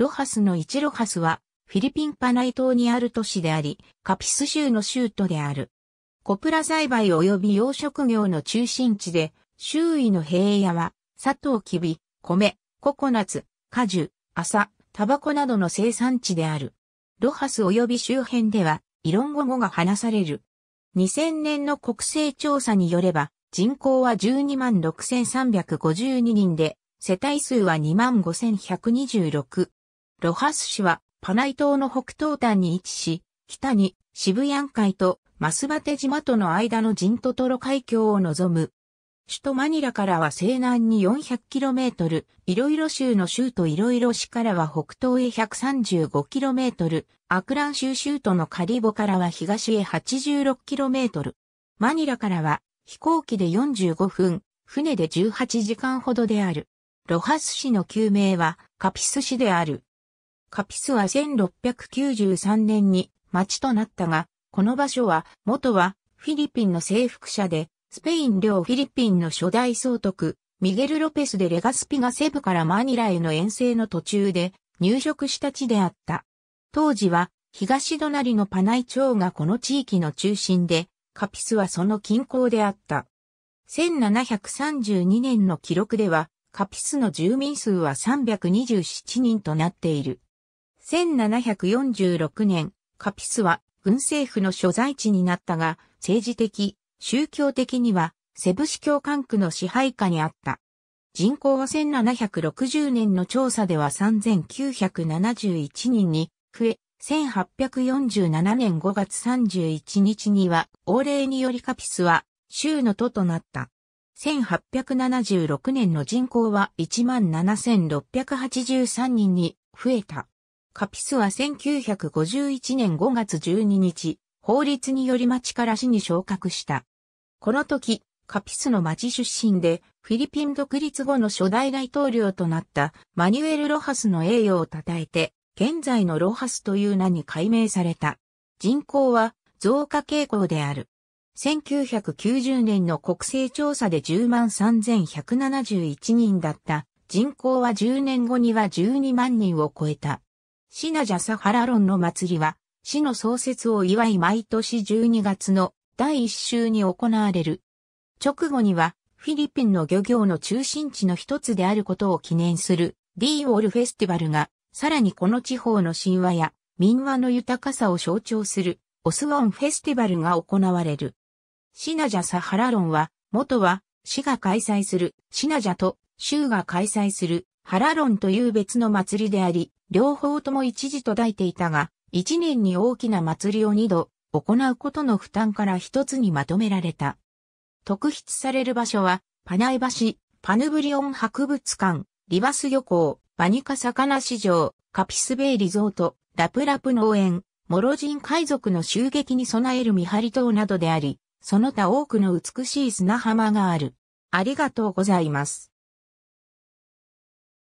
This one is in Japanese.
ロハスの1ロハスは、フィリピンパナイ島にある都市であり、カピス州の州都である。コプラ栽培及び養殖業の中心地で、周囲の平野は、砂糖キビ、米、ココナツ、果樹、麻、タバコなどの生産地である。ロハス及び周辺では、イロンゴ語が話される。2000年の国勢調査によれば、人口は12万6352人で、世帯数は2万5126。ロハス市はパナイ島の北東端に位置し、北に渋谷海とマスバテ島との間のジントトロ海峡を望む。首都マニラからは西南に 400km、いろいろ州の州都いろいろ市からは北東へ 135km、アクラン州州都のカリボからは東へ 86km。マニラからは飛行機で45分、船で18時間ほどである。ロハス市の旧名はカピス市である。カピスは1693年に町となったが、この場所は、元はフィリピンの征服者で、スペイン領フィリピンの初代総督、ミゲル・ロペスでレガスピがセブからマニラへの遠征の途中で入植した地であった。当時は、東隣のパナイ町がこの地域の中心で、カピスはその近郊であった。1732年の記録では、カピスの住民数は327人となっている。1746年、カピスは軍政府の所在地になったが、政治的、宗教的には、セブ市教管区の支配下にあった。人口は1760年の調査では3971人に増え、1847年5月31日には、王令によりカピスは州の都となった。1876年の人口は17,683人に増えた。カピスは1951年5月12日、法律により町から市に昇格した。この時、カピスの町出身で、フィリピン独立後の初代大統領となったマニュエル・ロハスの栄誉を称えて、現在のロハスという名に改名された。人口は増加傾向である。1990年の国勢調査で10万3171人だった人口は10年後には12万人を超えた。シナジャサハラロンの祭りは、市の創設を祝い毎年12月の第1週に行われる。直後には、フィリピンの漁業の中心地の一つであることを記念するディーォールフェスティバルが、さらにこの地方の神話や民話の豊かさを象徴するオスウォンフェスティバルが行われる。シナジャサハラロンは、元は市が開催するシナジャと州が開催するハラロンという別の祭りであり、両方とも一時途絶えていたが、一年に大きな祭りを二度行うことの負担から一つにまとめられた。特筆される場所は、パナイ橋、パヌブリオン博物館、リバス漁港、バニカ魚市場、カピスベイリゾート、ラプラプ農園、モロジン海賊の襲撃に備える見張り塔などであり、その他多くの美しい砂浜がある。ありがとうございます。